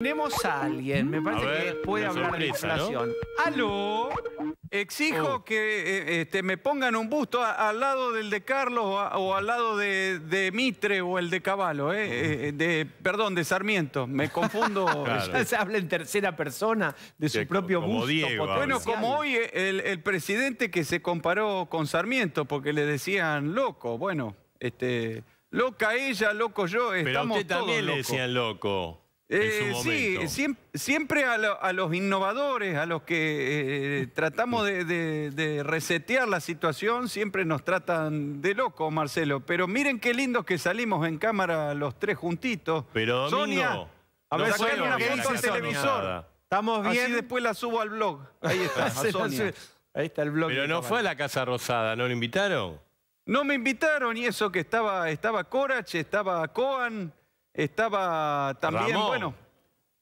Tenemos a alguien, me parece que puede hablar de inflación. ¡Aló! Exijo oh. que eh, este, me pongan un busto al lado del de Carlos o, al lado de, Mitre o el de Caballo, eh, eh, de, perdón, de Sarmiento. Me confundo. se habla en tercera persona de su propio busto. bueno, como hoy el, presidente que se comparó con Sarmiento porque le decían loco. Bueno, este, loca ella, loco yo. Pero a usted también le decían loco. Eh, sí, siempre, a, los innovadores, a los que eh, tratamos de, resetear la situación, siempre nos tratan de loco, Marcelo. Pero miren qué lindos que salimos en cámara los tres juntitos. Pero Sonia, a ver, una foto al televisor. Estamos bien. después la subo al blog. Ahí está, Ahí está el blog. Pero no fue a la Casa Rosada, ¿no lo invitaron? No me invitaron y eso que estaba, estaba Corach, estaba Coan, estaba también, bueno,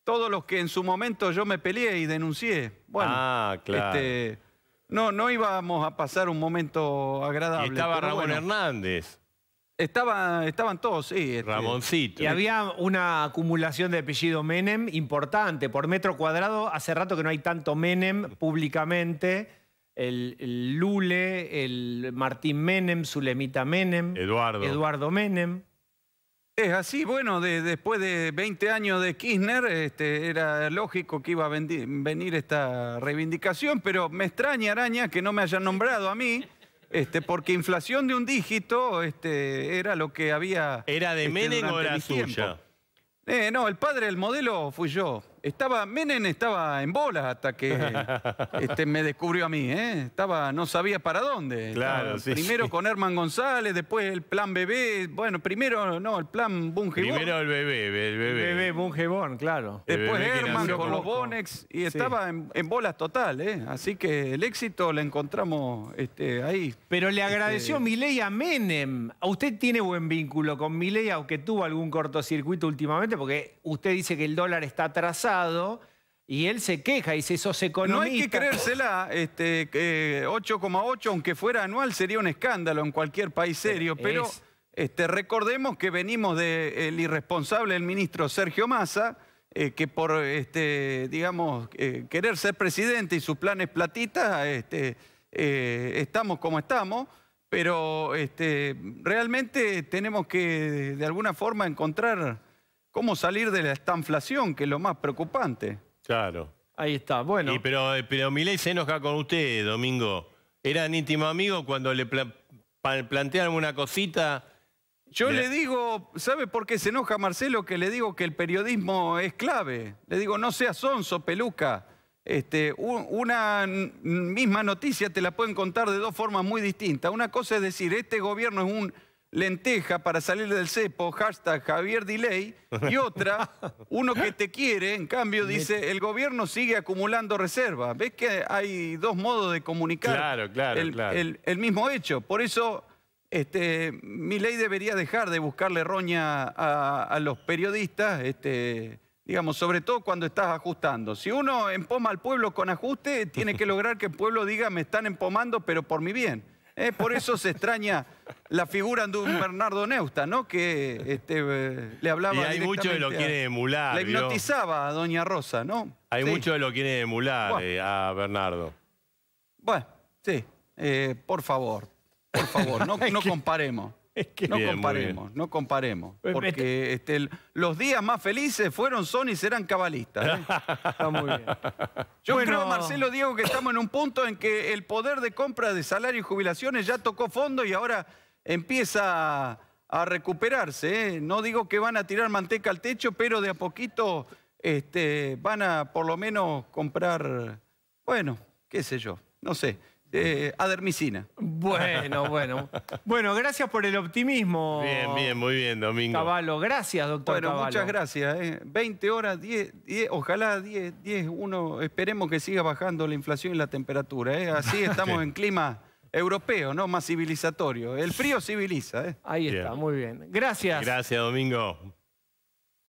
todos los que en su momento yo me peleé y denuncié. Bueno, ah, este, no, no íbamos a pasar un momento agradable. estaba Ramón Hernández. Estaba, estaban todos, sí. Este, Ramoncito. Y había una acumulación de apellido Menem importante, por metro cuadrado. Hace rato que no hay tanto Menem públicamente. El, el Lule, el Martín Menem, Zulemita Menem. Eduardo. Eduardo Menem. Es así, bueno, después de 20 años de Kirchner, este, era lógico que iba a venir esta reivindicación, pero me extraña, Araña, que no me hayan nombrado a mí, este, porque inflación de un dígito este, era lo que había... ¿Era de Menem o era suya? Eh, no, el padre del modelo fui yo. Estaba, Menem estaba en bolas hasta que este, me descubrió a mí, ¿eh? Estaba, no sabía para dónde. primero con Herman González, después el plan bebé, bueno, primero, no, el plan Bungebón. Primero el bebé, el bebé. El bebé claro. Después Herman con los Bonex, y estaba en, bolas total, ¿eh? Así que el éxito lo encontramos este, ahí. Pero le agradeció Miley este, Milei a Menem. Usted tiene buen vínculo con Milei, aunque tuvo algún cortocircuito últimamente, porque usted dice que el dólar está atrasado y él se queja y dice, sos economista. No hay que creérsela, 8,8, este, eh, aunque fuera anual, sería un escándalo en cualquier país serio, pero este, recordemos que venimos del irresponsable el ministro Sergio Massa, eh, que por, este, digamos, eh, querer ser presidente y sus planes platitas, este, estamos como estamos, pero este, realmente tenemos que, de alguna forma, encontrar cómo salir de la estanflación, que es lo más preocupante. Claro. Ahí está, bueno. pero, eh, pero se enoja con usted, Domingo. Eran íntimo amigo cuando le pla plantean alguna cosita. Yo le digo, ¿sabe por qué se enoja Marcelo? Que le digo que el periodismo es clave. Le digo, no seas sonso, peluca. Este, una misma noticia te la pueden contar de dos formas muy distintas. Una cosa es decir, este gobierno es un lenteja para salir del cepo, hashtag Javier Diley y otra, uno que te quiere, en cambio dice, el gobierno sigue acumulando reservas. ¿Ves que hay dos modos de comunicar el, El, mismo hecho? Por eso este, mi ley debería dejar de buscarle roña a, a los periodistas, este, digamos, sobre todo cuando estás ajustando. Si uno empoma al pueblo con ajuste, tiene que lograr que el pueblo diga, me están empomando, pero por mi bien. Eh, por eso se extraña la figura de un Bernardo Neusta, ¿no? Que este, eh, le hablaba. Y hay mucho de lo quiere emular. Le hipnotizaba a Doña Rosa, ¿no? Hay mucho de lo quiere emular eh, a Bernardo. Bueno, sí. por favor, por favor, no, no comparemos. no comparemos, no comparemos. Porque este, los días más felices fueron, son y serán cabalistas. ¿eh? Está muy bien. Yo creo, Marcelo Diego, que estamos en un punto en que el poder de compra de salario y jubilaciones ya tocó fondo y ahora empieza a recuperarse. ¿eh? No digo que van a tirar manteca al techo, pero de a poquito este, van a por lo menos comprar, bueno, qué sé yo, no sé eh, adermicina. Bueno, bueno. Bueno, gracias por el optimismo. Bien, bien, muy bien, Domingo. Caballo, gracias, doctor Bueno, muchas gracias. 20 ¿eh? horas, 10, ojalá 10, 10, uno. esperemos que siga bajando la inflación y la temperatura. ¿eh? Así estamos en clima europeo, ¿no? Más civilizatorio. El frío civiliza. ¿eh? Ahí está, muy bien. Gracias. Gracias, Domingo.